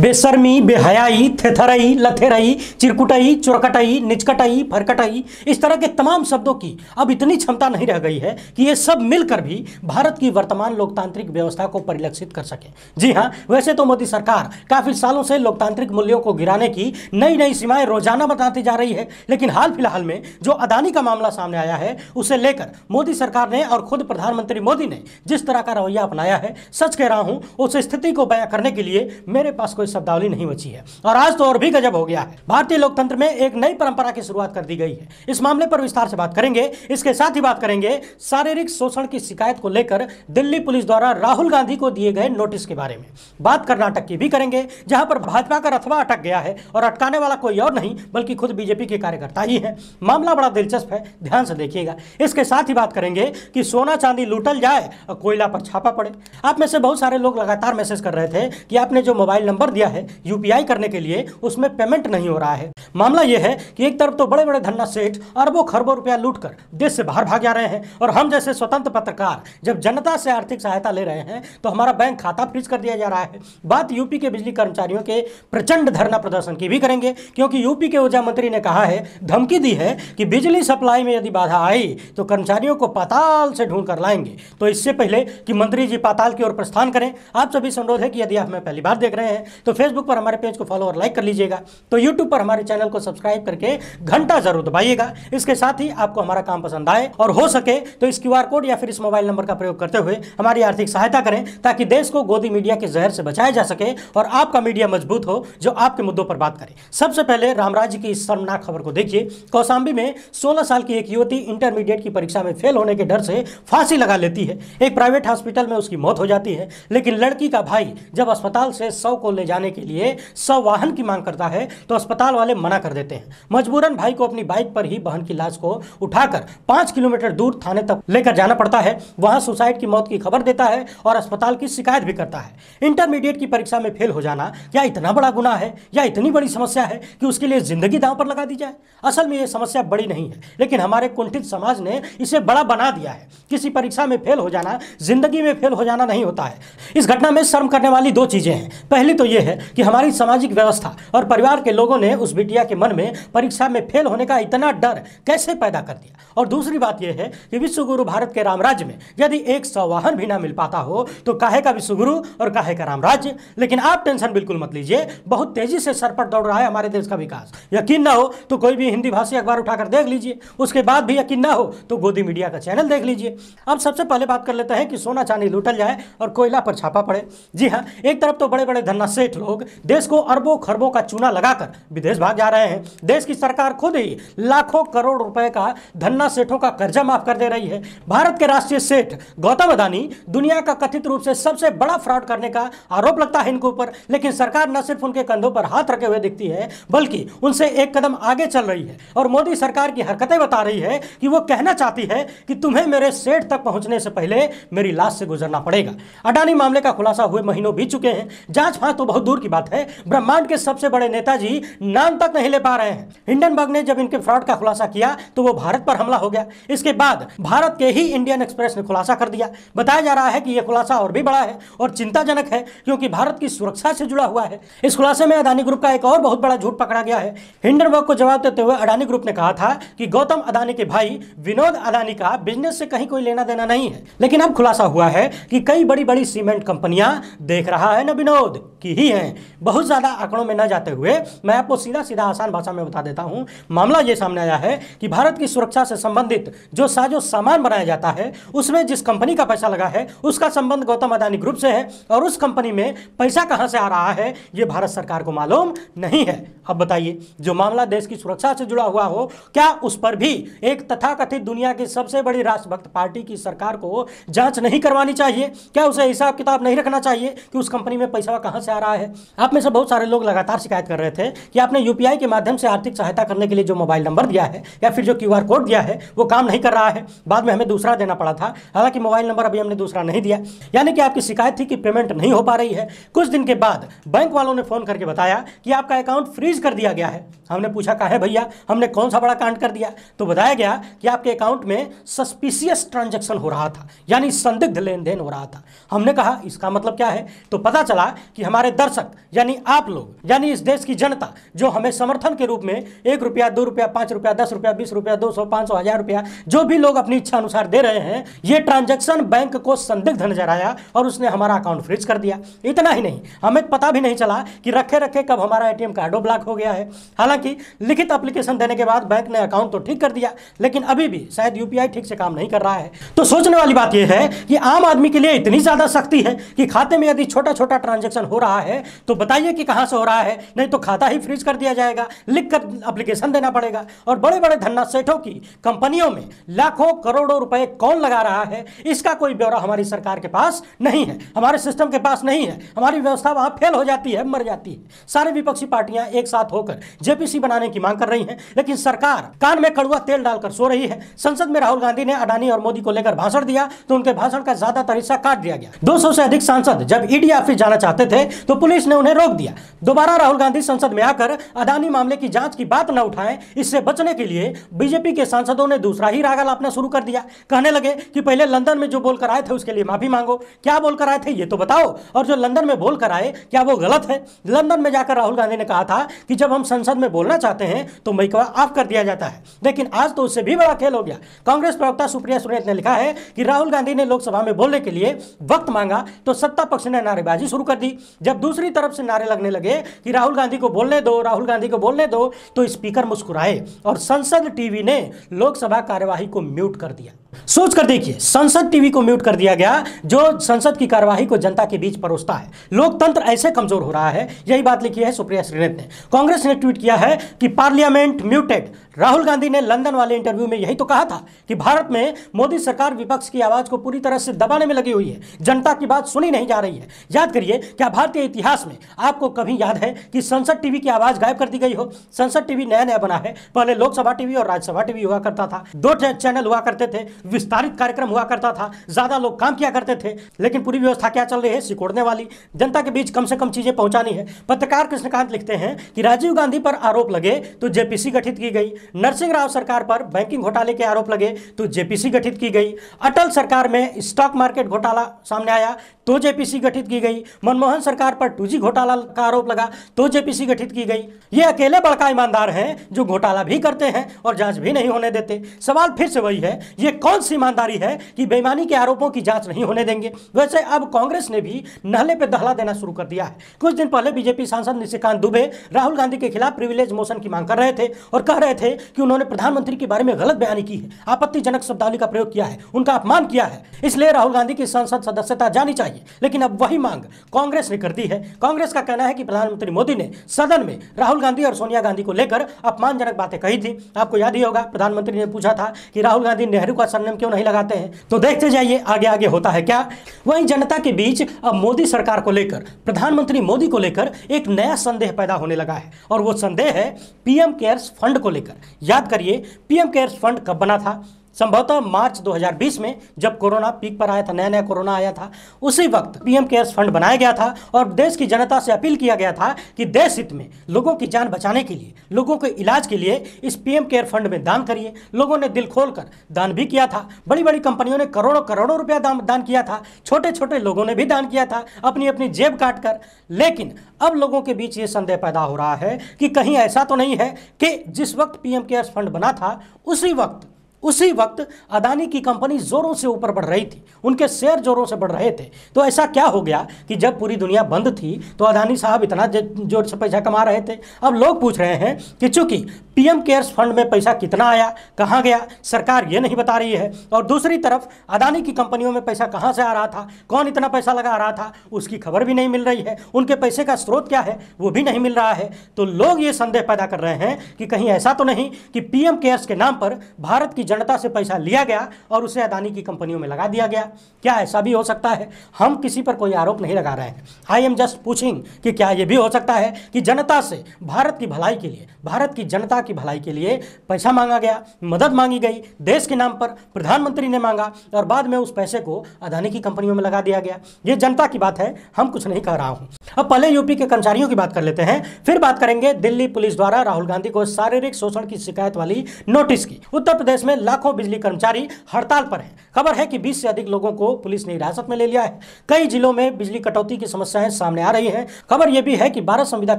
बेसरमी बेहयाई थेथरई लथेराई चिरकुटाई चुरकटाई निचकटाई फरकटाई इस तरह के तमाम शब्दों की अब इतनी क्षमता नहीं रह गई है कि ये सब मिलकर भी भारत की वर्तमान लोकतांत्रिक व्यवस्था को परिलक्षित कर सके जी हाँ वैसे तो मोदी सरकार काफ़ी सालों से लोकतांत्रिक मूल्यों को गिराने की नई नई सीमाएं रोजाना बताती जा रही है लेकिन हाल फिलहाल में जो अदानी का मामला सामने आया है उसे लेकर मोदी सरकार ने और खुद प्रधानमंत्री मोदी ने जिस तरह का रवैया अपनाया है सच कह रहा हूँ उस स्थिति को बया करने के लिए मेरे पास कोई कोई शब्दावली नहीं बची है और आज तो और भी गजब हो गया है भारतीय लोकतंत्र में एक नई परंपरा की शुरुआत कर दी गई है इस मामले पर विस्तार से बात करेंगे इसके साथ ही बात करेंगे शारीरिक शोषण की शिकायत को लेकर दिल्ली पुलिस द्वारा राहुल गांधी को दिए गए नोटिस के बारे में बात कर्नाटक की भी करेंगे जहां पर भाजपा का रथवा अटक गया है और अटकाने वाला कोई और नहीं बल्कि खुद बीजेपी के कार्यकर्ता ही है मामला बड़ा दिलचस्प है ध्यान से देखिएगा इसके साथ ही बात करेंगे कि सोना चांदी लूटल जाए और कोयला पर छापा पड़े आप में से बहुत सारे लोग लगातार मैसेज कर रहे थे कि आपने जो मोबाइल नंबर दिया है यूपीआई करने के लिए उसमें पेमेंट नहीं हो रहा है मामला यह है कि एक तरफ तो बड़े बड़े धन्ना सेठ अरबों खरबों रुपया लूट देश से बाहर भाग जा रहे हैं और हम जैसे स्वतंत्र पत्रकार जब जनता से आर्थिक सहायता ले रहे हैं तो हमारा बैंक खाता फ्रीज कर दिया जा रहा है बात यूपी के बिजली कर्मचारियों के प्रचंड धरना प्रदर्शन की भी करेंगे क्योंकि यूपी के ऊर्जा मंत्री ने कहा है धमकी दी है कि बिजली सप्लाई में यदि बाधा आई तो कर्मचारियों को पाताल से ढूंढ कर लाएंगे तो इससे पहले कि मंत्री जी पाताल की ओर प्रस्थान करें आप सभी से अनुरोध है कि यदि आप हमें पहली बार देख रहे हैं तो फेसबुक पर हमारे पेज को फॉलो और लाइक कर लीजिएगा तो यूट्यूब पर हमारे चैनल को सब्सक्राइब करके घंटा जरूर दबाइएगा इसके साथ ही आपको हमारा काम पसंद आए और हो सके तो इस क्यू कोड या फिर इस मोबाइल नंबर का प्रयोग करते हुए हमारी आर्थिक सहायता करें ताकि देश को गोदी मीडिया के जहर से बचाया जा सके और आपका मीडिया मजबूत हो जो आपके मुद्दों पर बात करे सबसे पहले रामराज की इस शर्मनाक खबर को देखिए कौसाम्बी में सोलह साल की एक युवती इंटरमीडिएट की परीक्षा में फेल होने के डर से फांसी लगा लेती है एक प्राइवेट हॉस्पिटल में उसकी मौत हो जाती है लेकिन लड़की का भाई जब अस्पताल से सौ को ले में जाने के लिए सवाहन की मांग करता है तो अस्पताल वाले मना कर देते हैं मजबूरन भाई को अपनी बाइक पर ही बहन की लाश को उठाकर पांच किलोमीटर दूर थाने तक लेकर जाना पड़ता है वहां सुसाइड की मौत की खबर देता है और अस्पताल की शिकायत भी करता है इंटरमीडिएट की परीक्षा में फेल हो जाना क्या इतना बड़ा गुना है या इतनी बड़ी समस्या है कि उसके लिए जिंदगी दांव पर लगा दी जाए असल में यह समस्या बड़ी नहीं है लेकिन हमारे कुंठित समाज ने इसे बड़ा बना दिया है किसी परीक्षा में फेल हो जाना जिंदगी में फेल हो जाना नहीं होता है इस घटना में शर्म करने वाली दो चीजें हैं पहली तो यह ये है कि हमारी सामाजिक व्यवस्था और परिवार के लोगों ने उस बिटिया के मन में परीक्षा में फेल होने का इतना डर कैसे पैदा कर दिया और दूसरी बात यह है कि विश्वगुरु भारत के रामराज्य में यदि एक सौवाहन भी ना मिल पाता हो तो काहे का विश्वगुरु और काहे का रामराज्य लेकिन आप टेंशन बिल्कुल मत लीजिए बहुत तेजी से सर पर दौड़ रहा है हमारे देश का विकास यकीन ना हो तो कोई भी हिंदी भाषी अखबार उठाकर देख लीजिए उसके बाद भी यकीन ना हो तो गोदी मीडिया का चैनल देख लीजिए अब सबसे पहले बात कर लेते हैं कि सोना चांदी लूटल जाए और कोयला पर छापा पड़े जी हाँ एक तरफ तो बड़े बड़े धन्ना से कारपोरेट लोग देश को अरबों खरबों का चूना लगाकर विदेश भाग जा रहे हैं देश की सरकार खुद ही लाखों करोड़ रुपए का धन्ना सेठों का कर्जा माफ कर दे रही है भारत के राष्ट्रीय सेठ गौतम अदानी दुनिया का कथित रूप से सबसे बड़ा फ्रॉड करने का आरोप लगता है इनके ऊपर लेकिन सरकार न सिर्फ उनके कंधों पर हाथ रखे हुए दिखती है बल्कि उनसे एक कदम आगे चल रही है और मोदी सरकार की हरकतें बता रही है कि वो कहना चाहती है कि तुम्हें मेरे सेठ तक पहुंचने से पहले मेरी लाश से गुजरना पड़ेगा अडानी मामले का खुलासा हुए महीनों बीत चुके हैं जांच फांस तो बहुत बहुत दूर की बात है ब्रह्मांड के सबसे बड़े नेताजी नाम तक नहीं ले पा रहे हैं हिंडनबर्ग ने जब इनके फ्रॉड का खुलासा किया तो वो भारत पर हमला हो गया इसके बाद भारत के ही इंडियन एक्सप्रेस ने खुलासा कर दिया बताया जा रहा है कि यह खुलासा और भी बड़ा है और चिंताजनक है क्योंकि भारत की सुरक्षा से जुड़ा हुआ है इस खुलासे में अदानी ग्रुप का एक और बहुत बड़ा झूठ पकड़ा गया है हिंडनबर्ग को जवाब देते हुए अडानी ग्रुप ने कहा था कि गौतम अदानी के भाई विनोद अदानी का बिजनेस से कहीं कोई लेना देना नहीं है लेकिन अब खुलासा हुआ है कि कई बड़ी बड़ी सीमेंट कंपनियां देख रहा है ना विनोद की ही भी हैं बहुत ज़्यादा आंकड़ों में न जाते हुए मैं आपको सीधा सीधा आसान भाषा में बता देता हूँ मामला ये सामने आया है कि भारत की सुरक्षा से संबंधित जो साजो सामान बनाया जाता है उसमें जिस कंपनी का पैसा लगा है उसका संबंध गौतम अदानी ग्रुप से है और उस कंपनी में पैसा कहाँ से आ रहा है ये भारत सरकार को मालूम नहीं है अब बताइए जो मामला देश की सुरक्षा से जुड़ा हुआ हो क्या उस पर भी एक तथाकथित दुनिया की सबसे बड़ी राष्ट्रभक्त पार्टी की सरकार को जांच नहीं करवानी चाहिए क्या उसे हिसाब किताब नहीं रखना चाहिए कि उस कंपनी में पैसा कहां से आ रहा है है आप में से बहुत सारे लोग लगातार शिकायत कर रहे थे कि आपने यूपीआई के माध्यम से आर्थिक सहायता करने के लिए जो मोबाइल नंबर दिया है या फिर जो क्यू कोड दिया है वो काम नहीं कर रहा है बाद में हमें दूसरा देना पड़ा था हालांकि मोबाइल नंबर अभी हमने दूसरा नहीं दिया यानी कि आपकी शिकायत थी कि पेमेंट नहीं हो पा रही है कुछ दिन के बाद बैंक वालों ने फ़ोन करके बताया कि आपका अकाउंट फ्रीज कर दिया गया है हमने पूछा कहा है भैया हमने कौन सा बड़ा कांड कर दिया तो बताया गया कि आपके अकाउंट में सस्पिशियस ट्रांजेक्शन हो रहा था यानी संदिग्ध लेन देन हो रहा था हमने कहा इसका मतलब क्या है तो पता चला कि हमारे दर्शक यानी आप लोग यानी इस देश की जनता जो हमें समर्थन के रूप में एक रुपया दो रुपया पांच रुपया दस रुपया बीस रुपया दो सौ पांच सौ हजार रुपया जो भी लोग अपनी इच्छा अनुसार दे रहे हैं ये ट्रांजेक्शन बैंक को संदिग्ध नजर आया और उसने हमारा अकाउंट फ्रीज कर दिया इतना ही नहीं हमें पता भी नहीं चला कि रखे रखे कब हमारा एटीएम कार्डो ब्लॉक हो गया है हालांकि लिखित अप्लीकेशन देने के बाद बैंक ने अकाउंट तो ठीक कर दिया लेकिन अभी भी शायद यूपीआई ठीक से काम नहीं कर रहा है तो सोचने वाली बात यह है कि आम आदमी के लिए इतनी ज़्यादा सख्ती है कि खाते में यदि छोटा छोटा ट्रांजेक्शन हो रहा है है तो बताइए कि कहां से हो रहा है नहीं तो खाता ही फ्रीज कर दिया जाएगा लिख कर अप्लीकेशन देना पड़ेगा और बड़े बड़े धन्ना सेठों की कंपनियों में लाखों करोड़ों रुपए कौन लगा रहा है इसका कोई ब्यौरा हमारी सरकार के पास नहीं है हमारे सिस्टम के पास नहीं है हमारी व्यवस्था वहां फेल हो जाती है मर जाती है सारे विपक्षी पार्टियां एक साथ होकर जेपीसी बनाने की मांग कर रही है लेकिन सरकार कान में कड़ुआ तेल डालकर सो रही है संसद में राहुल गांधी ने अडानी और मोदी को लेकर भाषण दिया तो उनके भाषण का ज्यादातर हिस्सा काट दिया गया दो से अधिक सांसद जब ईडी e ऑफिस जाना चाहते थे तो पुलिस ने उन्हें रोक दिया दोबारा राहुल गांधी संसद में आकर अदानी मामले की जांच की बात न उठाएं इससे बचने के लिए बीजेपी के सांसदों ने दूसरा ही रागा लापना शुरू कर दिया कहने लगे कि पहले लंदन में जो बोलकर आए थे उसके लिए माफी मांगो क्या बोलकर आए थे ये तो बताओ और जो लंदन में बोलकर आए क्या वो गलत है लंदन में जाकर राहुल गांधी ने कहा था कि जब हम संसद में बोलना चाहते हैं तो मैकवा आफ कर दिया जाता है लेकिन आज तो उससे भी बड़ा खेल हो गया कांग्रेस प्रवक्ता सुप्रिया सुरेत ने लिखा है कि राहुल गांधी ने लोकसभा में बोलने के लिए वक्त मांगा तो सत्ता पक्ष ने नारेबाजी शुरू कर दी जब दूसरी तरफ से नारे लगने लगे कि राहुल गांधी को बोलने दो राहुल गांधी को बोलने दो तो स्पीकर मुस्कुराए और संसद टीवी ने लोकसभा कार्यवाही को म्यूट कर दिया सोच कर देखिए संसद टीवी को म्यूट कर दिया गया जो संसद की कार्यवाही को जनता के बीच परोसता है लोकतंत्र ऐसे कमजोर हो रहा है यही बात लिखी है सुप्रिया श्रीनेत ने कांग्रेस ने ट्वीट किया है कि पार्लियामेंट म्यूटेड राहुल गांधी ने लंदन वाले इंटरव्यू में यही तो कहा था कि भारत में मोदी सरकार विपक्ष की आवाज को पूरी तरह से दबाने में लगी हुई है जनता की बात सुनी नहीं जा रही है याद करिए क्या भारतीय इतिहास में आपको कभी याद है कि संसद टीवी की आवाज गायब कर दी गई हो संसद टीवी नया नया बना है पहले लोकसभा टीवी और राज्यसभा टीवी हुआ करता था दो चैनल हुआ करते थे विस्तारित कार्यक्रम हुआ करता था ज़्यादा लोग काम किया करते थे लेकिन पूरी व्यवस्था क्या चल रही है सिकोड़ने वाली जनता के बीच कम से कम चीज़ें पहुंचानी है पत्रकार कृष्णकांत लिखते हैं कि राजीव गांधी पर आरोप लगे तो जेपीसी गठित की गई नरसिंह राव सरकार पर बैंकिंग घोटाले के आरोप लगे तो जेपीसी गठित की गई अटल सरकार में स्टॉक मार्केट घोटाला सामने आया तो जेपीसी गठित की गई मनमोहन सरकार पर टू घोटाला का आरोप लगा तो जेपीसी गठित की गई ये अकेले बड़का ईमानदार हैं जो घोटाला भी करते हैं और जांच भी नहीं होने देते सवाल फिर से वही है ये कौन कौन सी ईमानदारी है कि बेईमानी के आरोपों की जांच नहीं होने देंगे वैसे अब कांग्रेस ने भी नहले पे दहला देना शुरू कर दिया है कुछ दिन पहले बीजेपी सांसद निशिकांत दुबे राहुल गांधी के खिलाफ प्रिविलेज मोशन की मांग कर रहे थे और कह रहे थे कि उन्होंने प्रधानमंत्री के बारे में गलत बयानी की है आपत्तिजनक शब्दावली का प्रयोग किया है उनका अपमान किया है इसलिए राहुल गांधी की संसद सदस्यता जानी चाहिए लेकिन अब वही मांग कांग्रेस ने कर दी है कांग्रेस का कहना है कि प्रधानमंत्री मोदी ने सदन में राहुल गांधी और सोनिया गांधी को लेकर अपमानजनक बातें कही थी आपको याद ही होगा प्रधानमंत्री ने पूछा था कि राहुल गांधी नेहरू का नेम क्यों नहीं लगाते हैं तो देखते जाइए आगे आगे होता है क्या वहीं जनता के बीच अब मोदी सरकार को लेकर प्रधानमंत्री मोदी को लेकर एक नया संदेह पैदा होने लगा है और वो संदेह है पीएम केयर्स फंड को लेकर याद करिए पीएम केयर्स फंड कब बना था संभवतः मार्च 2020 में जब कोरोना पीक पर आया था नया नया कोरोना आया था उसी वक्त पीएम केयर्स फंड बनाया गया था और देश की जनता से अपील किया गया था कि देश हित में लोगों की जान बचाने के लिए लोगों के इलाज के लिए इस पीएम केयर फंड में दान करिए लोगों ने दिल खोल कर दान भी किया था बड़ी बड़ी कंपनियों ने करोड़ों करोड़ों रुपया दान, दान किया था छोटे छोटे लोगों ने भी दान किया था अपनी अपनी जेब काट कर लेकिन अब लोगों के बीच ये संदेह पैदा हो रहा है कि कहीं ऐसा तो नहीं है कि जिस वक्त पीएम केयर्स फंड बना था उसी वक्त उसी वक्त अदानी की कंपनी जोरों से ऊपर बढ़ रही थी उनके शेयर जोरों से बढ़ रहे थे तो ऐसा क्या हो गया कि जब पूरी दुनिया बंद थी तो अदानी साहब इतना जोर से पैसा कमा रहे थे अब लोग पूछ रहे हैं कि चूंकि पीएम केयर्स फंड में पैसा कितना आया कहाँ गया सरकार ये नहीं बता रही है और दूसरी तरफ अदानी की कंपनियों में पैसा कहाँ से आ रहा था कौन इतना पैसा लगा रहा था उसकी खबर भी नहीं मिल रही है उनके पैसे का स्रोत क्या है वो भी नहीं मिल रहा है तो लोग ये संदेह पैदा कर रहे हैं कि कहीं ऐसा तो नहीं कि पीएम केयर्स के नाम पर भारत की जनता से पैसा लिया गया और उसे अदानी की कंपनियों में लगा दिया गया क्या ऐसा भी हो सकता है हम किसी पर कोई आरोप नहीं लगा रहे हैं आई एम जस्ट पूछिंग कि क्या ये भी हो सकता है कि जनता से भारत की भलाई के लिए भारत की जनता की भलाई के लिए पैसा मांगा गया मदद मांगी गई देश के नाम पर प्रधानमंत्री ने मांगा और बाद में उस पैसे को अदानी की कंपनियों में लगा दिया गया ये जनता की बात है हम कुछ नहीं कह रहा हूँ अब पहले यूपी के कर्मचारियों की बात कर लेते हैं फिर बात करेंगे दिल्ली पुलिस द्वारा राहुल गांधी को शारीरिक शोषण की शिकायत वाली नोटिस की उत्तर प्रदेश में में लाखों बिजली कर्मचारी हड़ताल पर हैं खबर है कि 20 से अधिक लोगों को पुलिस ने हिरासत में ले लिया है कई जिलों में बिजली कटौती की समस्याएं सामने आ रही हैं। खबर यह भी है कि 12 संविदा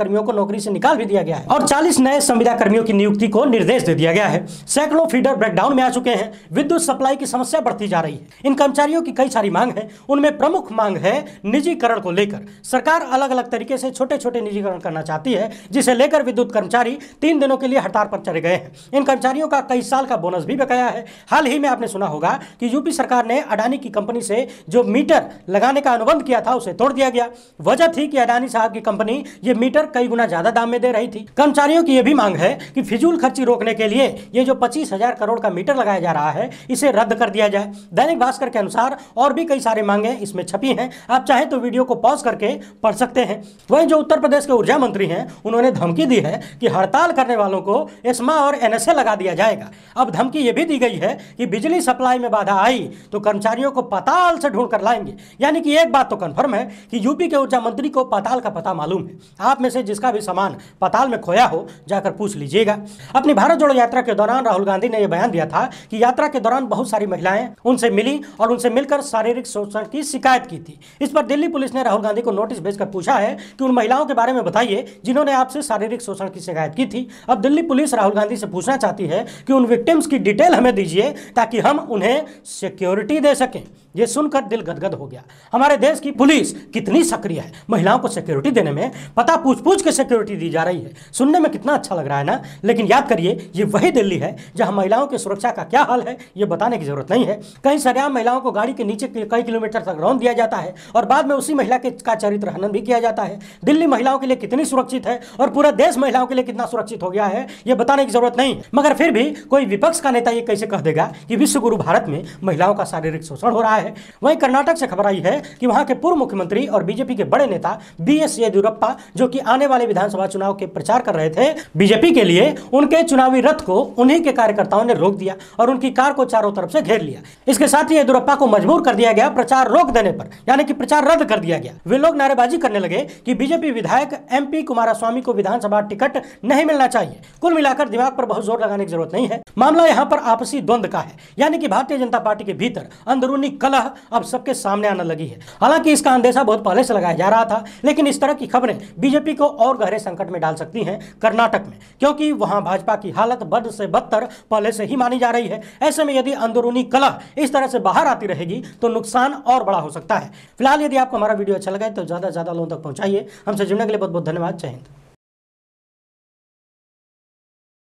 कर्मियों को नौकरी से निकाल भी दिया गया है और 40 नए संविदा कर्मियों की नियुक्ति को निर्देश दे दिया गया है सैकड़ों फीडर ब्रेकडाउन में आ चुके हैं विद्युत सप्लाई की समस्या बढ़ती जा रही है इन कर्मचारियों की कई सारी मांग है उनमें प्रमुख मांग है निजीकरण को लेकर सरकार अलग अलग तरीके से छोटे छोटे निजीकरण करना चाहती है जिसे लेकर विद्युत कर्मचारी तीन दिनों के लिए हड़ताल पर चले गए हैं इन कर्मचारियों का कई साल का बोनस भी बकाया है हाल ही में आपने सुना होगा कि यूपी सरकार ने अडानी की कंपनी से जो मीटर लगाने का अनुबंध किया था उसे तोड़ दिया गया वजह थी कि अडानी साहब की कंपनी ये मीटर कई गुना ज्यादा दाम में दे रही थी कर्मचारियों की यह भी मांग है कि फिजूल खर्ची रोकने के लिए ये जो पच्चीस करोड़ का मीटर लगाया जा रहा है इसे रद्द कर दिया जाए दैनिक भास्कर के अनुसार और भी कई सारे मांगे इसमें छपी है आप चाहें तो वीडियो को पॉज करके पढ़ सकते हैं वही जो उत्तर प्रदेश के ऊर्जा मंत्री हैं उन्होंने धमकी दी है कि हड़ताल करने वालों को एस्मा और एनएसए लगा दिया जाएगा अब धमकी ये भी दी गई है कि बिजली सप्लाई में बाधा आई तो कर्मचारियों को पताल से ढूंढ कर लाएंगे यानी कि एक बात तो कन्फर्म है कि यूपी के ऊर्जा मंत्री को पताल का पता मालूम है आप में से जिसका भी सामान पताल में खोया हो जाकर पूछ लीजिएगा अपनी भारत जोड़ो यात्रा के दौरान राहुल गांधी ने यह बयान दिया था कि यात्रा के दौरान बहुत सारी महिलाएं उनसे मिली और उनसे मिलकर शारीरिक शोषण की शिकायत की थी इस पर दिल्ली पुलिस ने राहुल गांधी को नोटिस भेजकर पूछा है कि उन महिलाओं के बारे में बताइए जिन्होंने आपसे शारीरिक शोषण की शिकायत की थी अब दिल्ली पुलिस राहुल गांधी से पूछना चाहती है कि उन विक्टिम्स की डिटेल ईमेल हमें दीजिए ताकि हम उन्हें सिक्योरिटी दे सकें ये सुनकर दिल गदगद हो गया हमारे देश की पुलिस कितनी सक्रिय है महिलाओं को सिक्योरिटी देने में पता पूछ पूछ के सिक्योरिटी दी जा रही है सुनने में कितना अच्छा लग रहा है ना लेकिन याद करिए ये वही दिल्ली है जहाँ महिलाओं की सुरक्षा का क्या हाल है ये बताने की जरूरत नहीं है कहीं सरेआम महिलाओं को गाड़ी के नीचे कई किलोमीटर तक रौन दिया जाता है और बाद में उसी महिला के का चरित्र हनन भी किया जाता है दिल्ली महिलाओं के लिए कितनी सुरक्षित है और पूरा देश महिलाओं के लिए कितना सुरक्षित हो गया है ये बताने की जरूरत नहीं मगर फिर भी कोई विपक्ष का नेता ये कैसे कह देगा कि विश्व गुरु भारत में महिलाओं का शारीरिक शोषण हो रहा है है वहीं कर्नाटक से खबर आई है कि वहां के पूर्व मुख्यमंत्री और बीजेपी के बड़े नेता बी एस येदियुरप्पा जो कि आने वाले विधानसभा चुनाव के प्रचार कर रहे थे बीजेपी के लिए उनके चुनावी रथ को उन्हीं के कार्यकर्ताओं ने रोक दिया और उनकी कार को चारों तरफ से घेर लिया इसके साथ ही येदियुरप्पा को मजबूर कर दिया गया प्रचार रोक देने पर यानी कि प्रचार रद्द कर दिया गया वे लोग नारेबाजी करने लगे कि बीजेपी विधायक एम पी कुमारस्वामी को विधानसभा टिकट नहीं मिलना चाहिए कुल मिलाकर दिमाग पर बहुत जोर लगाने की जरूरत नहीं है मामला यहाँ पर आपसी द्वंद का है यानी कि भारतीय जनता पार्टी के भीतर अंदरूनी कल वाला अब सबके सामने आना लगी है हालांकि इसका अंदेशा बहुत पहले से लगाया जा रहा था लेकिन इस तरह की खबरें बीजेपी को और गहरे संकट में डाल सकती हैं कर्नाटक में क्योंकि वहां भाजपा की हालत बद से बदतर पहले से ही मानी जा रही है ऐसे में यदि अंदरूनी कलह इस तरह से बाहर आती रहेगी तो नुकसान और बड़ा हो सकता है फिलहाल यदि आपको हमारा वीडियो अच्छा लगा तो ज़्यादा से ज़्यादा लोगों तक पहुंचाइए हमसे जुड़ने के लिए बहुत बहुत धन्यवाद जय